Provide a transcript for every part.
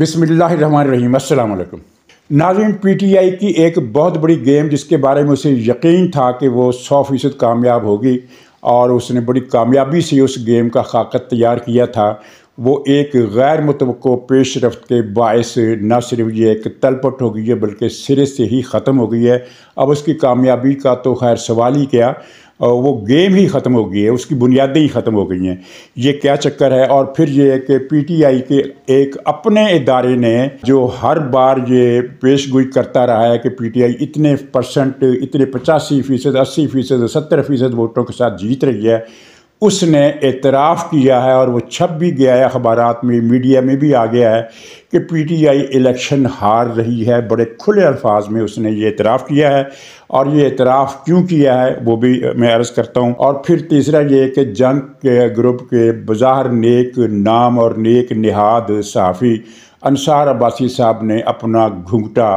बिसमीम अल्लाम नाजिम आई की एक बहुत बड़ी गेम जिसके बारे में उसे यकीन था कि वो सौ फीसद कामयाब होगी और उसने बड़ी कामयाबी से उस गेम का खाकत तैयार किया था वो एक गैर मुतव पेश रफ्त के बायस न सिर्फ ये एक तलपट हो गई है बल्कि सिरे से ही ख़त्म हो गई है अब उसकी कामयाबी का तो खैर सवाल ही क्या वो गेम ही ख़त्म हो गई है उसकी बुनियादें ही ख़त्म हो गई हैं ये क्या चक्कर है और फिर ये कि पीटीआई के एक अपने इदारे ने जो हर बार ये पेश गोई करता रहा है कि पीटीआई इतने परसेंट इतने पचासी फ़ीसद अस्सी फ़ीसद सत्तर फ़ीसद वोटों के साथ जीत रही है उसने एतराफ़ किया है और वो छप भी गया है अखबार में मीडिया में भी आ गया है कि पीटीआई इलेक्शन हार रही है बड़े खुले अल्फाज में उसने ये एतराफ़ किया है और ये एतराफ़ क्यों किया है वो भी मैं अर्ज़ करता हूँ और फिर तीसरा ये कि जंग के ग्रुप के बाहर नेक नाम और नेक निहाद सहाफ़ी अनसार अब्बासी साहब ने अपना घुंघटा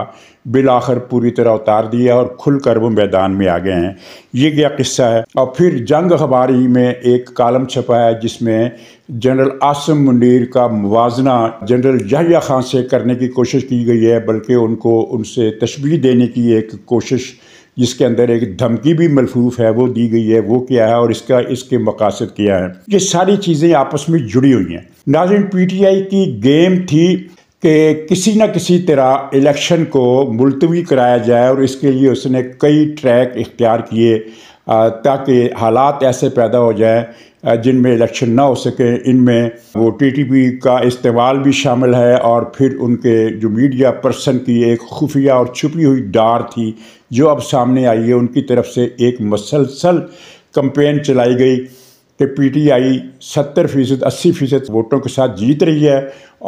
बिल आखिर पूरी तरह उतार दिया और खुल कर वो मैदान में आ गए हैं ये क्या किस्सा है और फिर जंग अखबारी में एक कालम छपा है जिसमें जनरल आसम मुंडीर का मुजना जनरल जहिया खान से करने की कोशिश की गई है बल्कि उनको उनसे तशबी देने की एक कोशिश जिसके अंदर एक धमकी भी मलफूफ है वो दी गई है वो क्या है और इसका इसके मकासद क्या है ये सारी चीज़ें आपस में जुड़ी हुई हैं नाजिन पीटीआई की गेम थी कि किसी न किसी तरह इलेक्शन को मुलतवी कराया जाए और इसके लिए उसने कई ट्रैक इख्तियार किए ताकि हालात ऐसे पैदा हो जाए जिनमें इलेक्शन ना हो सके इनमें वो टीटीपी का इस्तेमाल भी शामिल है और फिर उनके जो मीडिया पर्सन की एक खुफिया और छुपी हुई डार थी जो अब सामने आई है उनकी तरफ से एक मसलसल कंपेन चलाई गई कि पीटीआई 70 फीसद अस्सी फीसद वोटों के साथ जीत रही है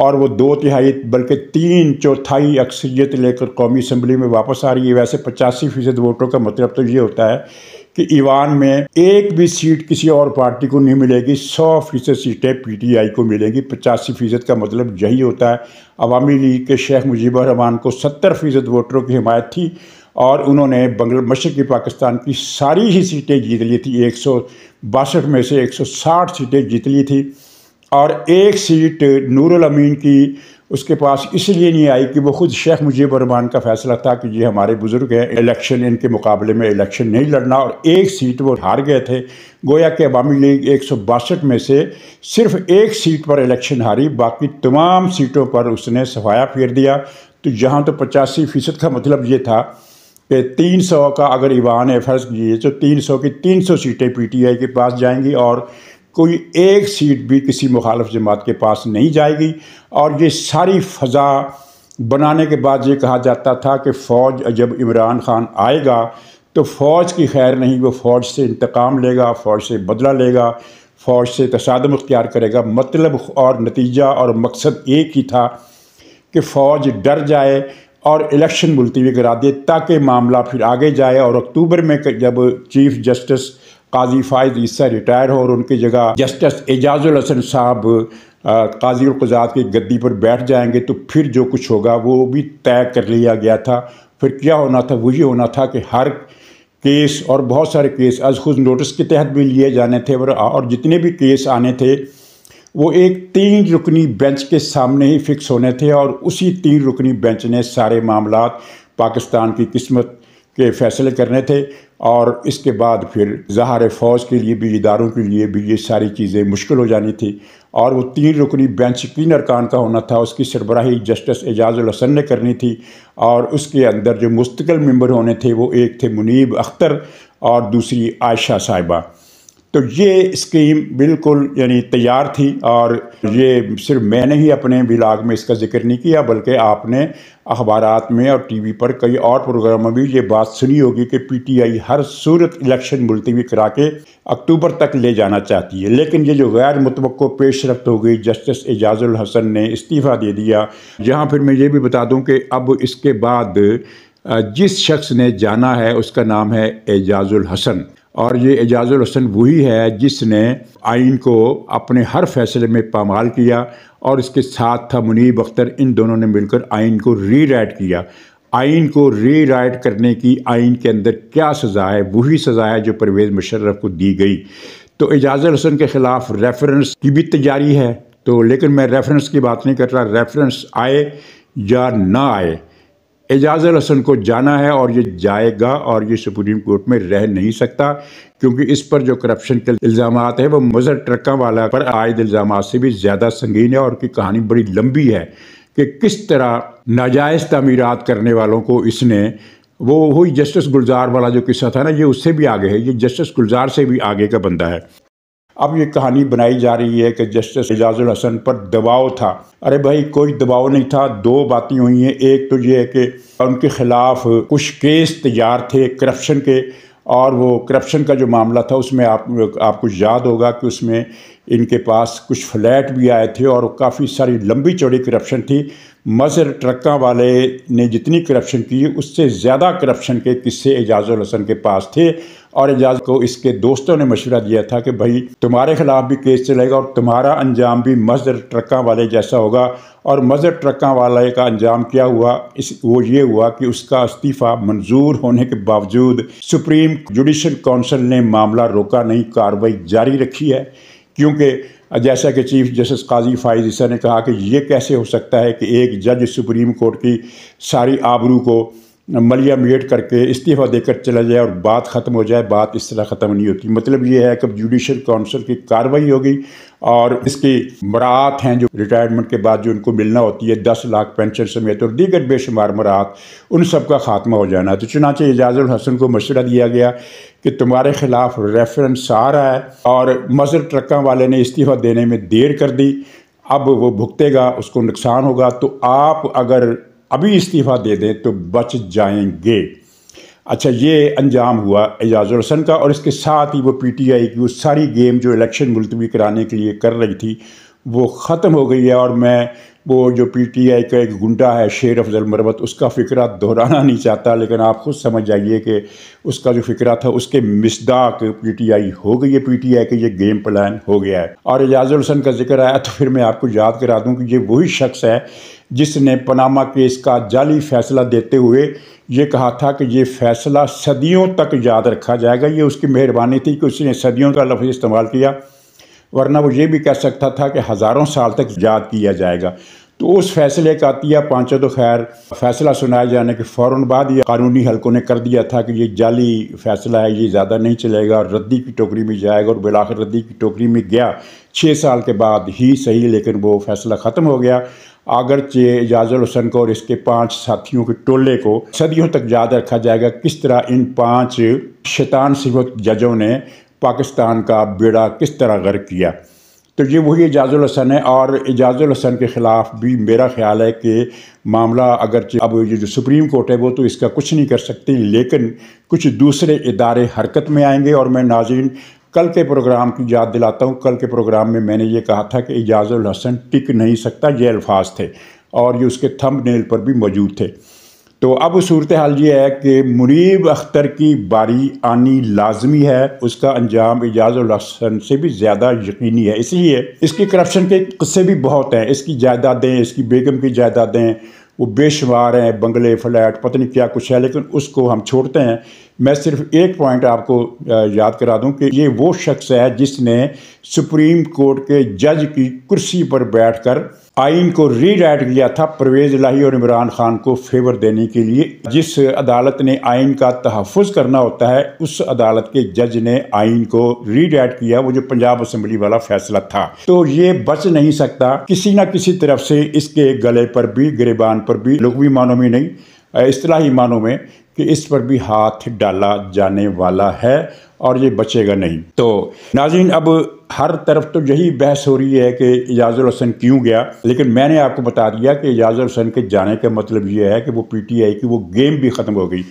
और वो दो तिहाई बल्कि तीन चौथाई अक्सरियत लेकर कौमी असम्बली में वापस आ रही है वैसे पचासी फीसद वोटों का मतलब तो ये होता है कि ईवान में एक भी सीट किसी और पार्टी को नहीं मिलेगी सौ फीसद सीटें पीटीआई को मिलेंगी पचासी फीसद का मतलब यही होता है अवामी लीग के शेख मुजीबर रहमान को सत्तर फीसद वोटरों की हिमायत थी और उन्होंने बंगला मशरक़ी पाकिस्तान की सारी ही सीटें जीत ली थी एक सौ बासठ में से 160 सीटें जीत ली थी और एक सीट नूरुल अमीन की उसके पास इसलिए नहीं आई कि वो खुद शेख मुजीब रहमान का फैसला था कि ये हमारे बुज़ुर्ग हैं इलेक्शन इनके मुकाबले में इलेक्शन नहीं लड़ना और एक सीट वो हार गए थे गोया के अवामी लीग एक सौ बासठ में से सिर्फ एक सीट पर इलेक्शन हारी बाकी तमाम सीटों पर उसने सफाया फेर दिया तो यहाँ तो पचासी फ़ीसद का मतलब ये था कि 300 का अगर ईवान है फर्ज कीजिए तो 300 की 300 सीटें पीटीआई के पास जाएंगी और कोई एक सीट भी किसी मुखालफ जमात के पास नहीं जाएगी और ये सारी फ़जा बनाने के बाद ये कहा जाता था कि फ़ौज जब इमरान खान आएगा तो फ़ौज की खैर नहीं वो फ़ौज से इंतकाम लेगा फ़ौज से बदला लेगा फ़ौज से तसादम अख्तियार करेगा मतलब और नतीजा और मकसद एक ही था कि फ़ौज डर जाए और इलेक्शन मुलतवी करा दिए ताकि मामला फिर आगे जाए और अक्टूबर में जब chief justice Qazi Faez Isa retire हो और उनकी जगह जस्टिस एजाजुल हसन साहब काजी काजीजात की गद्दी पर बैठ जाएंगे तो फिर जो कुछ होगा वो भी तय कर लिया गया था फिर क्या होना था वो ये होना था कि हर केस और बहुत सारे केस अज खुद नोटिस के तहत भी लिए जाने थे और जितने भी केस आने थे वो एक तीन रुकनी बेंच के सामने ही फिक्स होने थे और उसी तीन रुकनी बेंच ने सारे मामला पाकिस्तान की किस्मत के फैसले करने थे और इसके बाद फिर जहार फौज के लिए भी इदारों के लिए भी ये सारी चीज़ें मुश्किल हो जानी थी और वो तीन रुकनी बेंच किन अरकान का होना था उसकी सरबराही जस्टिस एजाजुल हसन ने करनी थी और उसके अंदर जो मुस्तकिल मेंबर होने थे वो एक थे मुनीब अख्तर और दूसरी आयशा साहिबा तो ये स्कीम बिल्कुल यानी तैयार थी और ये सिर्फ मैंने ही अपने विलाग में इसका जिक्र नहीं किया बल्कि आपने अखबार में और टीवी पर कई और प्रोग्रामों में भी ये बात सुनी होगी कि पीटीआई हर सूरत इलेक्शन मुलतवी करा के अक्टूबर तक ले जाना चाहती है लेकिन ये जो गैर मुतवक़ पेश रफ्त हो गई जस्टिस एजाजुल हसन ने इस्तीफ़ा दे दिया जहाँ फिर मैं ये भी बता दूँ कि अब इसके बाद जिस शख्स ने जाना है उसका नाम है एजाजुल हसन और ये एजाज़ हसन वही है जिसने आइन को अपने हर फैसले में पामाल किया और इसके साथ था मुनीब अख्तर इन दोनों ने मिलकर आइन को री राइट किया आइन को री राइट करने की आइन के अंदर क्या सज़ा है वही सज़ा है जो परवेज़ मुशर्रफ को दी गई तो एजाज़ हसन के ख़िलाफ़ रेफरेंस की भी तैयारी है तो लेकिन मैं रेफरेंस की बात नहीं कर रहा रेफरेंस आए या ना आए एजाज हसन को जाना है और ये जाएगा और ये सुप्रीम कोर्ट में रह नहीं सकता क्योंकि इस पर जो करप्शन के इल्ज़ाम है वो मज़र ट्रका वाला पर आयद इल्ज़ाम से भी ज़्यादा संगीन है और की कहानी बड़ी लंबी है कि किस तरह नाजायज़ तमीरत करने वालों को इसने वो वही जस्टिस गुलजार वाला जो किस्सा था ना ये उससे भी आगे है ये जस्टिस गुलजार से भी आगे का बंदा है अब ये कहानी बनाई जा रही है कि जस्टिस एजाजुल हसन पर दबाव था अरे भाई कोई दबाव नहीं था दो बातें हुई हैं एक तो ये है कि उनके खिलाफ कुछ केस तैयार थे करप्शन के और वो करप्शन का जो मामला था उसमें आप आपको याद होगा कि उसमें इनके पास कुछ फ्लैट भी आए थे और काफ़ी सारी लंबी चौड़ी करप्शन थी मजर ट्रक वाले ने जितनी करप्शन की उससे ज़्यादा करप्शन के किस्से एजाज हसन के पास थे और एजाज को इसके दोस्तों ने मशवरा दिया था कि भाई तुम्हारे खिलाफ भी केस चलेगा और तुम्हारा अंजाम भी मजर ट्रक वाले जैसा होगा और मजर ट्रक वाले का अंजाम क्या हुआ इस वो ये हुआ कि उसका इस्तीफ़ा मंजूर होने के बावजूद सुप्रीम जुडिशल कौंसिल ने मामला रोका नहीं कार्रवाई जारी रखी है क्योंकि जैसा कि चीफ जस्टिस काजी फाइज ईसा ने कहा कि ये कैसे हो सकता है कि एक जज सुप्रीम कोर्ट की सारी आबरू को मलिया मेट करके इस्तीफ़ा देकर चला जाए और बात ख़त्म हो जाए बात इस तरह ख़त्म नहीं होती मतलब ये है कि जुडिशल काउंसिल की कार्रवाई होगी और इसकी मराहत हैं जो रिटायरमेंट के बाद जो उनको मिलना होती है दस लाख पेंशन समेत और दीगर बेशुमार मरात उन सब का खात्मा हो जाना तो चुनाचे एजाज़ुल हसन को मशवरा दिया गया कि तुम्हारे ख़िलाफ़ रेफरेंस आ रहा है और मजर ट्रकों वाले ने इस्तीफ़ा देने में देर कर दी अब वो भुगतेगा उसको नुकसान होगा तो आप अगर अभी इस्तीफ़ा दे दें तो बच जाएंगे अच्छा ये अंजाम हुआ एजाज रसन का और इसके साथ ही वो पीटीआई की वो सारी गेम जो इलेक्शन मुलतवी कराने के लिए कर रही थी वो ख़त्म हो गई है और मैं वो जो पीटीआई का एक गुंडा है शेर अफजल मरवत उसका फ़िक्रा दोहराना नहीं चाहता लेकिन आप खुद समझ जाइए कि उसका जो फ़िक्रा था उसके मिसदाक पीटीआई हो गई है पीटीआई का ये गेम प्लान हो गया है और एजाज़ हसन का जिक्र आया तो फिर मैं आपको याद करा दूँ कि ये वही शख्स है जिसने पनामा केस का जाली फैसला देते हुए ये कहा था कि ये फैसला सदियों तक याद रखा जाएगा ये उसकी मेहरबानी थी कि उसने सदियों का लफ्ज़ इस्तेमाल किया वरना वो ये भी कह सकता था कि हज़ारों साल तक याद किया जाएगा तो उस फैसले का आतिया पाँचों तो खैर फैसला सुनाए जाने के फ़ौर बाद ये कानूनी हलकों ने कर दिया था कि ये जाली फैसला है ये ज़्यादा नहीं चलेगा और रद्दी की टोकरी में जाएगा और बिलाखिर रद्दी की टोकरी में गया छः साल के बाद ही सही लेकिन वो फैसला ख़त्म हो गया चे एजाजल हसन को और इसके पांच साथियों के टोले को सदियों तक याद रखा जाएगा किस तरह इन पांच शैतान सिवक जजों ने पाकिस्तान का बेड़ा किस तरह गर्क किया तो ये वही एजाज़ुल हसन है और एजाज़ुल हसन के ख़िलाफ़ भी मेरा ख्याल है कि मामला अगर अब ये जो सुप्रीम कोर्ट है वो तो इसका कुछ नहीं कर सकती लेकिन कुछ दूसरे इदारे हरकत में आएंगे और मैं नाजिन कल के प्रोग्राम की याद दिलाता हूँ कल के प्रोग्राम में मैंने ये कहा था कि एजाज़ुल हसन टिक नहीं सकता ये अल्फाज थे और ये उसके थम नेल पर भी मौजूद थे तो अब सूरत हाल ये है कि मुनीब अख्तर की बारी आनी लाजमी है उसका अंजाम एजाज उलहसन से भी ज़्यादा यकीनी है इसलिए इसकी करप्शन के किस्से भी बहुत हैं इसकी जायदादें इसकी बेगम की जायदादें वो बेशुमार हैं बंगले फ्लैट पता नहीं क्या कुछ है लेकिन उसको हम छोड़ते हैं मैं सिर्फ एक पॉइंट आपको याद करा दूं कि ये वो शख्स है जिसने सुप्रीम कोर्ट के जज की कुर्सी पर बैठकर आइन को रीडाइट किया था परवेज़ लाही और इमरान खान को फेवर देने के लिए जिस अदालत ने आइन का तहफ़ करना होता है उस अदालत के जज ने आइन को रीडाइट किया वो जो पंजाब असम्बली वाला फैसला था तो ये बच नहीं सकता किसी न किसी तरफ से इसके गले पर भी गरीबान पर भी लघवी मानों में नहीं असलाही मानों में कि इस पर भी हाथ डाला जाने वाला है और ये बचेगा नहीं तो नाजिन अब हर तरफ तो यही बहस हो रही है कि एजाज़ुल हसन क्यों गया लेकिन मैंने आपको बता दिया कि एजाज़ुल हसन के जाने का मतलब यह है कि वो पीटीआई की वो गेम भी ख़त्म हो गई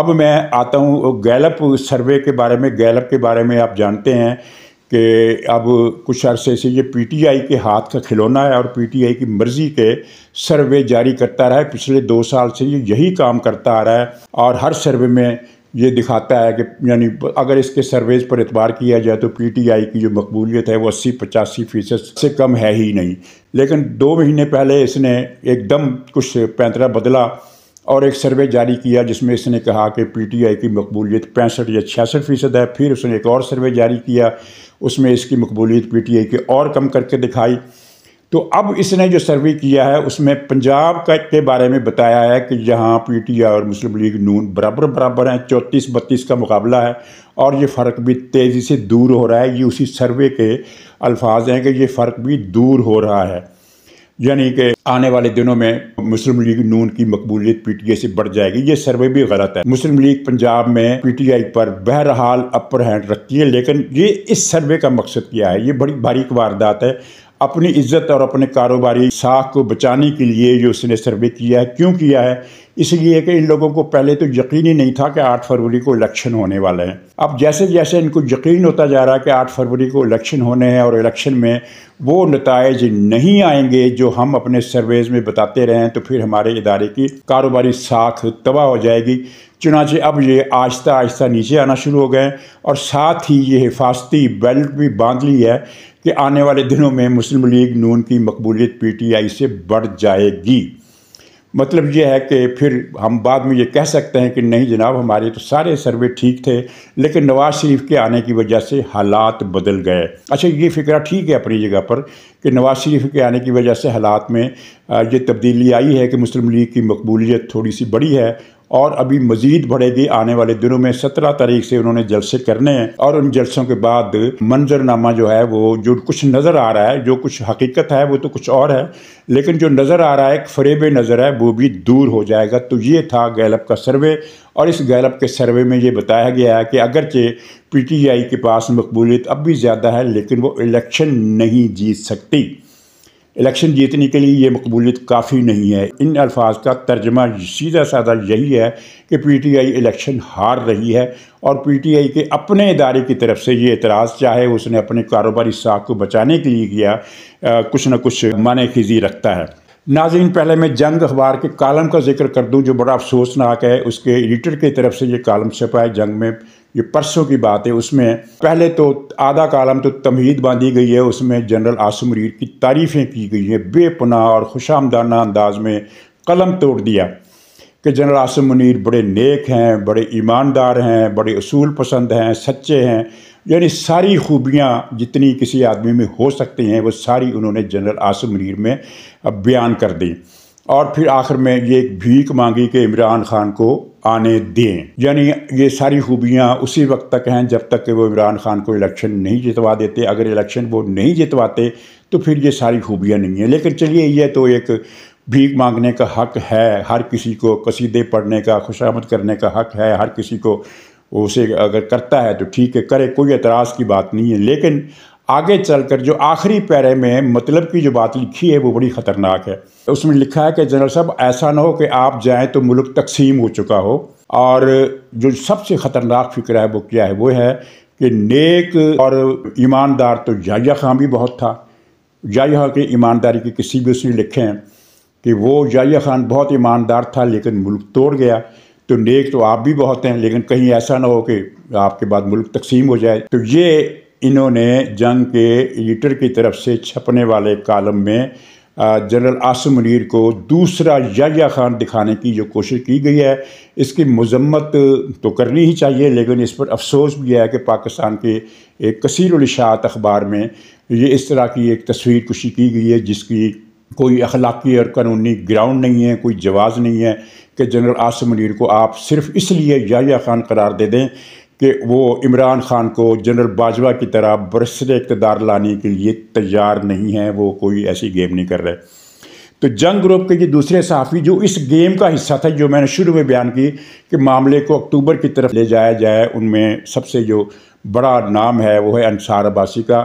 अब मैं आता हूँ गैलप सर्वे के बारे में गैलप के बारे में आप जानते हैं कि अब कुछ अरसे से ये पीटीआई के हाथ का खिलौना है और पीटीआई की मर्ज़ी के सर्वे जारी करता रहा है पिछले दो साल से ये यही काम करता आ रहा है और हर सर्वे में ये दिखाता है कि यानी अगर इसके सर्वेज पर एतबार किया जाए तो पीटीआई की जो मकबूलियत है वो अस्सी पचासी फीसद से कम है ही नहीं लेकिन दो महीने पहले इसने एकदम कुछ पैंतरा बदला और एक सर्वे जारी किया जिसमें इसने कहा कि पीटीआई की मकबूलियत पैंसठ या छियासठ फ़ीसद है फिर उसने एक और सर्वे जारी किया उसमें इसकी मकबूलियत पीटीआई की और कम करके दिखाई तो अब इसने जो सर्वे किया है उसमें पंजाब का के बारे में बताया है कि टी पीटीआई और मुस्लिम लीग नून बराबर बराबर हैं चौंतीस बत्तीस का मुकाबला है और ये फ़र्क भी तेज़ी से दूर हो रहा है ये उसी सर्वे के अल्फाज हैं कि ये फ़र्क भी दूर हो रहा है यानी कि आने वाले दिनों में मुस्लिम लीग नून की मकबूलियत पीटीआई से बढ़ जाएगी ये सर्वे भी गलत है मुस्लिम लीग पंजाब में पीटीआई पर बहरहाल अपर हैंड रखती है लेकिन ये इस सर्वे का मकसद क्या है ये बड़ी भारी वारदात है अपनी इज्जत और अपने कारोबारी साख को बचाने के लिए जो उसने सर्वे किया है क्यों किया है इसलिए कि इन लोगों को पहले तो यकीन ही नहीं था कि 8 फरवरी को इलेक्शन होने वाले हैं अब जैसे जैसे इनको यकीन होता जा रहा है कि 8 फरवरी को इलेक्शन होने हैं और इलेक्शन में वो नतज नहीं आएंगे जो हम अपने सर्वेज में बताते रहें तो फिर हमारे इदारे की कारोबारी साख तबाह हो जाएगी चुनाचे अब ये आहिस्ता आहिस्ता नीचे आना शुरू हो गए और साथ ही ये हिफाजती बेल्ट भी बांध ली है कि आने वाले दिनों में मुस्लिम लीग नून की मकबूलियत पीटीआई से बढ़ जाएगी मतलब यह है कि फिर हम बाद में ये कह सकते हैं कि नहीं जनाब हमारे तो सारे सर्वे ठीक थे लेकिन नवाज़ शरीफ के आने की वजह से हालात बदल गए अच्छा ये फिक्रा ठीक है अपनी जगह पर कि नवाज़ शरीफ के आने की वजह से हालात में ये तब्दीली आई है कि मुस्लिम लीग की मकबूलियत थोड़ी सी बड़ी है और अभी मजीद बढ़ेगी आने वाले दिनों में सत्रह तारीख से उन्होंने जलसे करने हैं और उन जलसों के बाद मंजरनामा जो है वो जो कुछ नज़र आ रहा है जो कुछ हकीकत है वो तो कुछ और है लेकिन जो नज़र आ रहा है एक फरेब नज़र है वो भी दूर हो जाएगा तो ये था गैलप का सर्वे और इस गैलप के सर्वे में ये बताया गया है कि अगरचे आई के पास मकबूलियत अब भी ज़्यादा है लेकिन वो इलेक्शन नहीं जीत सकती इलेक्शन जीतने के लिए ये मकबूलियत काफ़ी नहीं है इन अल्फाज का तर्जमा सीधा साधा यही है कि पी टी आई इलेक्शन हार रही है और पी टी आई के अपने इदारे की तरफ से ये एतराज़ चाहे उसने अपने कारोबारी साख को बचाने के लिए किया आ, कुछ ना कुछ माने खिजी रखता है नाजिन पहले मैं जंग अखबार के कालम का जिक्र कर दूँ जो बड़ा अफसोसनाक है उसके एडिटर की तरफ से ये कालम छपा है जंग में ये परसों की बात है उसमें पहले तो आधा कालम तो तमहीद बांधी गई है उसमें जनरल आसम रीर की तारीफ़ें की गई हैं बेपना और खुशामदाना अंदाज में कलम तोड़ दिया कि जनरल आसम मुनीर बड़े नेक हैं बड़े ईमानदार हैं बड़े असूल पसंद हैं सच्चे हैं यानी सारी खूबियाँ जितनी किसी आदमी में हो सकती हैं वो सारी उन्होंने जनरल आसम मुनीर में बयान कर दी और फिर आखिर में ये एक भीख मांगी कि इमरान खान को आने दें यानी ये सारी खूबियाँ उसी वक्त तक हैं जब तक कि वो इमरान खान को इलेक्शन नहीं जितवा देते अगर इलेक्शन वो नहीं जितवाते तो फिर ये सारी खूबियाँ नहीं हैं लेकिन चलिए ये तो एक भीख मांगने का हक है हर किसी को कसीदे पढ़ने का खुशामद करने का हक है हर किसी को उसे अगर करता है तो ठीक है करे कोई एतराज़ की बात नहीं है लेकिन आगे चलकर जो आखिरी पैरे में मतलब की जो बात लिखी है वो बड़ी ख़तरनाक है उसमें लिखा है कि जनरल साहब ऐसा ना हो कि आप जाएं तो मुल्क तकसीम हो चुका हो और जो सबसे ख़तरनाक फिक्र है वो क्या है वो है कि नेक और ईमानदार तो जाया खां भी बहुत था जाया की ईमानदारी के किसी भी उसने लिखे हैं कि वो जाया खान बहुत ईमानदार था लेकिन मुल्क तोड़ गया तो नेक तो आप भी बहुत हैं लेकिन कहीं ऐसा ना हो कि आपके बाद मुल्क तकसीम हो जाए तो ये इन्होंने जंग के एडिटर की तरफ से छपने वाले कॉलम में जनरल आसम मुनीर को दूसरा याया खान दिखाने की जो कोशिश की गई है इसकी मजम्मत तो करनी ही चाहिए लेकिन इस पर अफसोस भी है कि पाकिस्तान के एक उशात अखबार में ये इस तरह की एक तस्वीर कुशी की गई है जिसकी कोई अखलाकी और कानूनी ग्राउंड नहीं है कोई जवाज़ नहीं है कि जनरल आसम मुनीर को आप सिर्फ इसलिए याया खान करार दे दें कि वो इमरान ख़ान को जनरल बाजवा की तरह बरसर इकतदार लाने के लिए तैयार नहीं है वो कोई ऐसी गेम नहीं कर रहे तो जंग ग्रुप के ये दूसरे सहाफ़ी जो इस गेम का हिस्सा था जो मैंने शुरू में बयान की कि मामले को अक्टूबर की तरफ ले जाया जाए उनमें सबसे जो बड़ा नाम है वो है अनसार अब्बासी का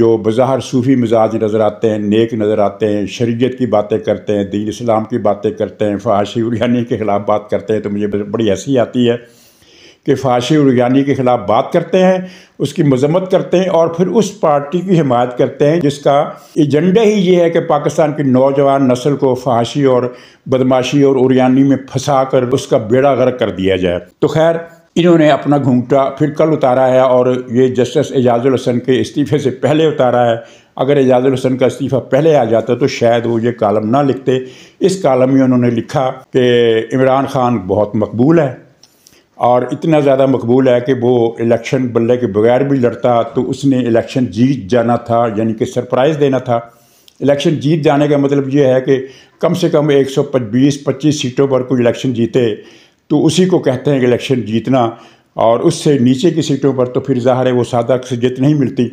जो बज़ाहर सूफ़ी मिजाज नज़र आते हैं नेक नज़र आते हैं शरीयत की बातें करते हैं दीन इस्लाम की बातें करते हैं फ़ाशी उरियानी के ख़िलाफ़ बात करते हैं तो मुझे बड़ी हंसी आती है के फाशी और यानी के ख़िलाफ़ बात करते हैं उसकी मजम्मत करते हैं और फिर उस पार्टी की हिमायत करते हैं जिसका एजेंडा ही ये है कि पाकिस्तान की नौजवान नस्ल को फाशी और बदमाशी और उरियानी में फंसा कर उसका बेड़ा गर्क कर दिया जाए तो खैर इन्होंने अपना घूंघटा फिर कल उतारा है और ये जस्टिस एजाजुल हसन के इस्तीफे से पहले उतारा है अगर एजाजुल हसन का इस्तीफ़ा पहले आ जाता तो शायद वो ये कालम ना लिखते इस कालम में उन्होंने लिखा कि इमरान खान बहुत मकबूल है और इतना ज़्यादा मकबूल है कि वो इलेक्शन बल्ले के बगैर भी लड़ता तो उसने इलेक्शन जीत जाना था यानी कि सरप्राइज़ देना था इलेक्शन जीत जाने का मतलब ये है कि कम से कम एक सौ बीस पच्चीस सीटों पर कोई इलेक्शन जीते तो उसी को कहते हैं इलेक्शन जीतना और उससे नीचे की सीटों पर तो फिर ज़ाहिर है वो सादा जीत नहीं मिलती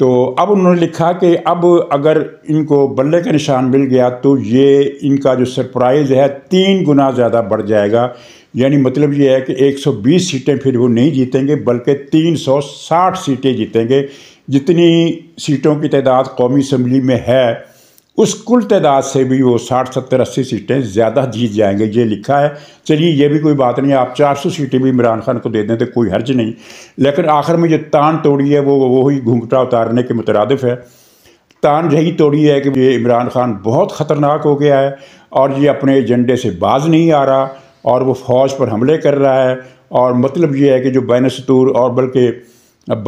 तो अब उन्होंने लिखा कि अब अगर इनको बल्ले का निशान मिल गया तो ये इनका जो सरप्राइज़ है तीन गुना ज़्यादा बढ़ जाएगा यानी मतलब ये है कि 120 सीटें फिर वो नहीं जीतेंगे बल्कि 360 सीटें जीतेंगे जितनी सीटों की तादाद कौमी असम्बली में है उस कुल तादाद से भी वो साठ सत्तर अस्सी सीटें ज़्यादा जीत जाएंगे ये लिखा है चलिए ये भी कोई बात नहीं आप चार सौ सीटें भी इमरान खान को दे दें तो कोई हर्ज नहीं लेकिन आखिर में जो तान तोड़ी है वो वही घूंघटा उतारने के मुतरदफ़ है तान यही तोड़ी है कि ये इमरान खान बहुत ख़तरनाक हो गया है और ये अपने एजेंडे से बाज नहीं आ रहा और वो फ़ौज पर हमले कर रहा है और मतलब ये है कि जो बैन सतूर और बल्कि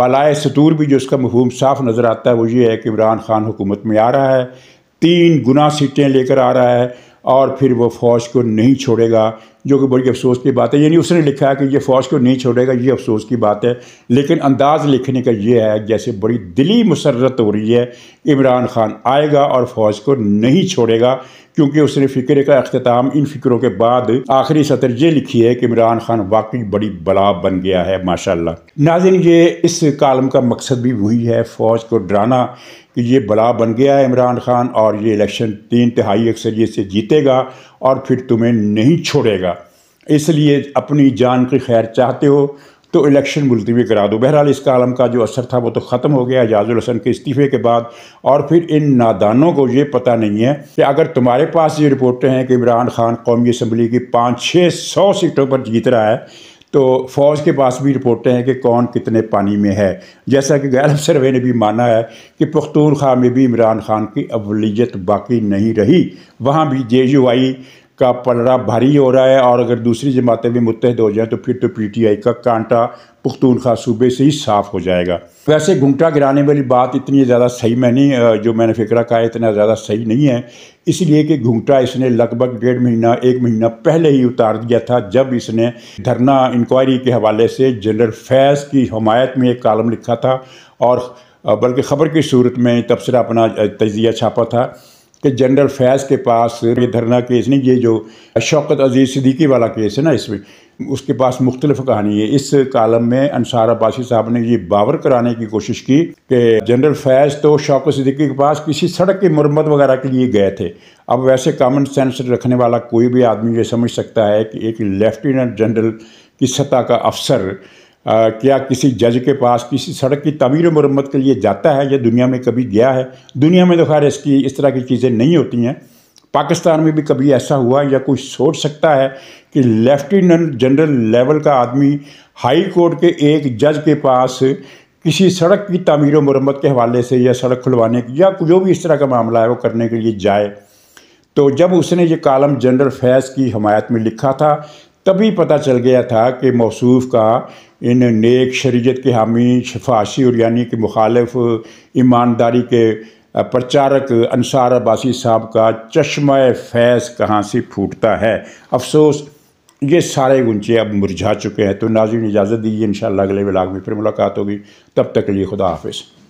बलाए सतूर भी जो उसका मफहूम साफ नज़र आता है वो ये है कि इमरान खान हुकूमत में आ रहा है तीन गुना सीटें लेकर आ रहा है और फिर वो फ़ौज को नहीं छोड़ेगा जो कि बड़ी अफसोस की बात है यानी उसने लिखा है कि ये फ़ौज को नहीं छोड़ेगा ये अफसोस की बात है लेकिन अंदाज़ लिखने का ये है जैसे बड़ी दिली मसरत हो रही है इमरान खान आएगा और फ़ौज को नहीं छोड़ेगा क्योंकि उसने फिक्र का अख्ताम इन फिक्रों के बाद आखिरी सतर ये लिखी है कि इमरान खान वाकई बड़ी बला बन गया है माशा नाजिन ये इस कालम का मकसद भी वही है फ़ौज को डराना कि ये बला बन गया है इमरान खान और ये इलेक्शन तीन तिहाई अक्सरियत से जीतेगा और फिर तुम्हें नहीं छोड़ेगा इसलिए अपनी जान की खैर चाहते हो तो इलेक्शन मुलतवी करा दो बहरहाल इस कालम का जो असर था वो तो ख़त्म हो गया एजाजुल हसन के इस्तीफ़े के बाद और फिर इन नादानों को ये पता नहीं है कि अगर तुम्हारे पास ये रिपोर्टें हैं कि इमरान खान कौमी असम्बली की पाँच छः सौ सीटों पर जीत रहा है तो फ़ौज के पास भी रिपोर्टें हैं कि कौन कितने पानी में है जैसा कि गैर सर्वे ने भी माना है कि पख्तूनख्वा में भी इमरान खान की अवलीत बाकी नहीं रही वहाँ भी जे यू आई का पलड़ा भारी हो रहा है और अगर दूसरी जमातें भी मुतहद हो जाएँ तो फिर तो पी टी आई का कांटा पुख्तूनखा सूबे से ही साफ़ हो जाएगा वैसे घुमटा गिराने वाली बात इतनी ज़्यादा सही मैं नहीं जो मैंने फिक्रा कहा इतना ज़्यादा सही नहीं है इसलिए कि घुमटा इसने लगभग डेढ़ महीना एक महीना पहले ही उतार दिया था जब इसने धरना इंक्वायरी के हवाले से जनरल फैज़ की हमायत में एक कॉलम लिखा था और बल्कि ख़बर की सूरत में तबसरा अपना तजिया छापा था कि जनरल फैज़ के पास ये धरना केस नहीं ये जो शौकत अजीज़ सिद्दीकी वाला केस है ना इसमें उसके पास मुख्तलिफ कहानी है इस कालम में अनसार अब्बासी साहब ने ये बावर कराने की कोशिश की कि जनरल फैज़ तो शौकत सिद्दीकी के पास किसी सड़क की मरम्मत वगैरह के लिए गए थे अब वैसे कॉमन सेंस रखने वाला कोई भी आदमी ये समझ सकता है कि एक लेफ्टिनेंट जनरल की सतह का अफसर आ, क्या किसी जज के पास किसी सड़क की तमीर मरम्मत के लिए जाता है या दुनिया में कभी गया है दुनिया में तो खैर इसकी इस तरह की चीज़ें नहीं होती हैं पाकिस्तान में भी कभी ऐसा हुआ या कोई सोच सकता है कि लेफ्टिनेंट जनरल लेवल का आदमी हाई कोर्ट के एक जज के पास किसी सड़क की तमीर मरम्मत के हवाले से या सड़क खुलवाने या जो भी इस तरह का मामला है वो करने के लिए जाए तो जब उसने ये कॉलम जनरल फैज़ की हमायत में लिखा था तभी पता चल गया था कि मौसूफ का इन नेक शरीयत के हामी शफाशी और यानी कि मुखालफ ईमानदारी के प्रचारक अनसार अबासी साहब का चश्मा फैज़ कहाँ से फूटता है अफसोस ये सारे गुंचे अब मुरझा चुके हैं तो नाजिन इजाज़त दीजिए इन अगले ब्लाग में फिर मुलाकात होगी तब तक के लिए खुदा हाफिज़